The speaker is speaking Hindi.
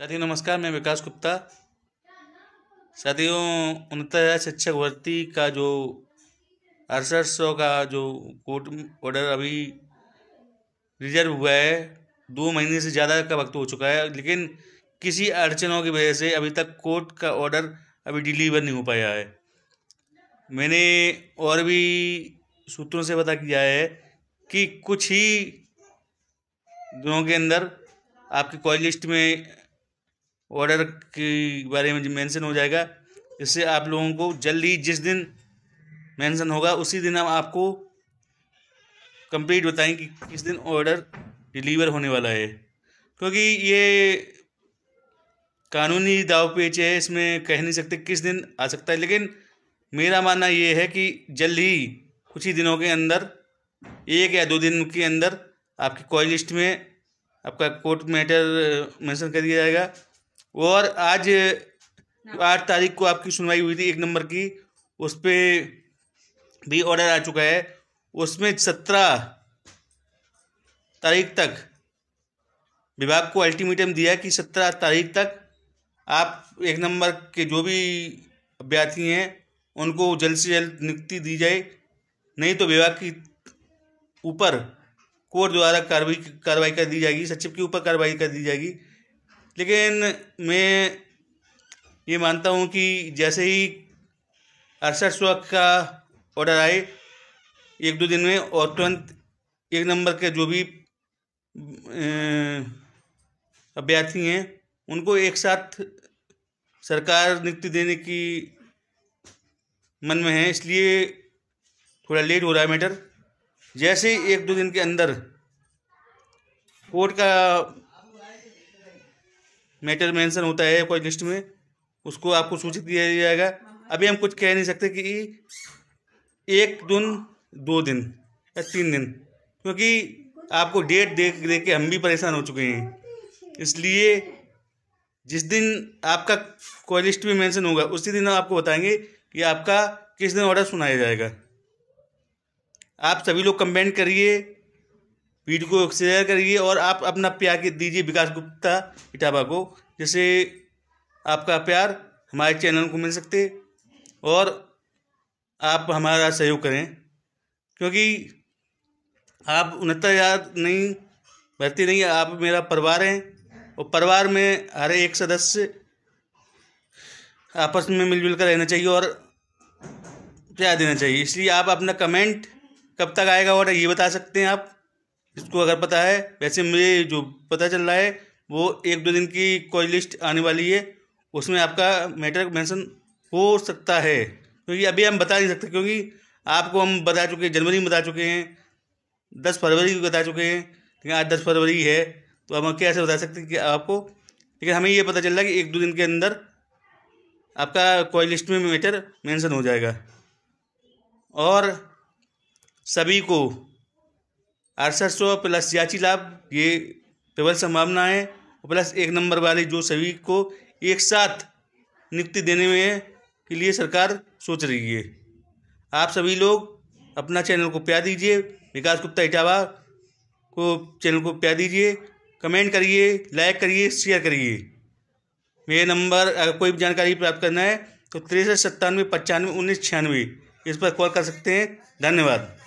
साथियों नमस्कार मैं विकास गुप्ता साथियों हज़ार शिक्षक भर्ती का जो अड़सठ सौ का जो कोर्ट ऑर्डर अभी रिजर्व हुआ है दो महीने से ज़्यादा का वक्त हो चुका है लेकिन किसी अड़चनों की वजह से अभी तक कोर्ट का ऑर्डर अभी डिलीवर नहीं हो पाया है मैंने और भी सूत्रों से पता किया है कि कुछ ही दिनों के अंदर आपकी कॉल लिस्ट में ऑर्डर के बारे में मेंशन हो जाएगा इससे आप लोगों को जल्दी जिस दिन मेंशन होगा उसी दिन हम आपको कंप्लीट बताएं कि किस दिन ऑर्डर डिलीवर होने वाला है क्योंकि ये कानूनी दाव पेच है इसमें कह नहीं सकते किस दिन आ सकता है लेकिन मेरा मानना ये है कि जल्द ही कुछ ही दिनों के अंदर एक या दो दिन के अंदर आपकी कॉल लिस्ट में आपका कोर्ट मैटर मेंशन कर दिया जाएगा और आज हाँ। आठ तारीख को आपकी सुनवाई हुई थी एक नंबर की उस पर भी ऑर्डर आ चुका है उसमें सत्रह तारीख तक विभाग को अल्टीमेटम दिया कि सत्रह तारीख तक आप एक नंबर के जो भी अभ्यर्थी हैं उनको जल्द से जल्द नियुक्ति दी जाए नहीं तो विभाग की ऊपर कोर्ट द्वारा कार्रवाई कार्रवाई कर दी जाएगी सचिव के ऊपर कार्रवाई कर दी जाएगी लेकिन मैं ये मानता हूँ कि जैसे ही अड़सठ सौ का ऑर्डर आए एक दो दिन में और तुरंत एक नंबर के जो भी अभ्यर्थी हैं उनको एक साथ सरकार नियुक्ति देने की मन में है इसलिए थोड़ा लेट हो रहा है मैटर जैसे ही एक दो दिन के अंदर कोर्ट का मैटर मेंशन होता है कोई लिस्ट में उसको आपको सूचित किया जाएगा अभी हम कुछ कह नहीं सकते कि एक दिन दो दिन या तीन दिन क्योंकि आपको डेट देख देख के हम भी परेशान हो चुके हैं इसलिए जिस दिन आपका कोई लिस्ट में मेंशन होगा उसी दिन हम आपको बताएंगे कि आपका किस दिन ऑर्डर सुनाया जाएगा आप सभी लोग कमेंट करिए वीडियो को शेयर करिए और आप अपना प्यार दीजिए विकास गुप्ता इटावा को जैसे आपका प्यार हमारे चैनल को मिल सकते और आप हमारा सहयोग करें क्योंकि आप उनहत्तर याद नहीं भरती नहीं आप मेरा परिवार हैं और परिवार में हर एक सदस्य आपस में मिलजुल कर रहना चाहिए और प्यार देना चाहिए इसलिए आप अपना कमेंट कब तक आएगा और ये बता सकते हैं आप इसको अगर पता है वैसे मुझे जो पता चल रहा है वो एक दो दिन की कोई लिस्ट आने वाली है उसमें आपका मैटर मेंशन हो सकता है क्योंकि अभी हम बता नहीं सकते क्योंकि आपको हम बता चुके हैं जनवरी में बता चुके हैं दस फरवरी को बता चुके हैं लेकिन आज दस फरवरी है तो हम कैसे बता सकते हैं कि आपको लेकिन हमें ये पता चल रहा है कि एक दो दिन के अंदर आपका कोई लिस्ट में मैटर मेंशन हो जाएगा और सभी को अड़सठ सौ प्लस याची लाभ ये प्रबल संभावना है प्लस एक नंबर वाले जो सभी को एक साथ नियुक्ति देने में के लिए सरकार सोच रही है आप सभी लोग अपना चैनल को प्यार दीजिए विकास गुप्ता इटावा को चैनल को प्यार दीजिए कमेंट करिए लाइक करिए शेयर करिए मेरे नंबर अगर कोई भी जानकारी प्राप्त करना है तो तिरसठ सत्तानवे पचानवे उन्नीस छियानवे इस पर कॉल कर सकते हैं धन्यवाद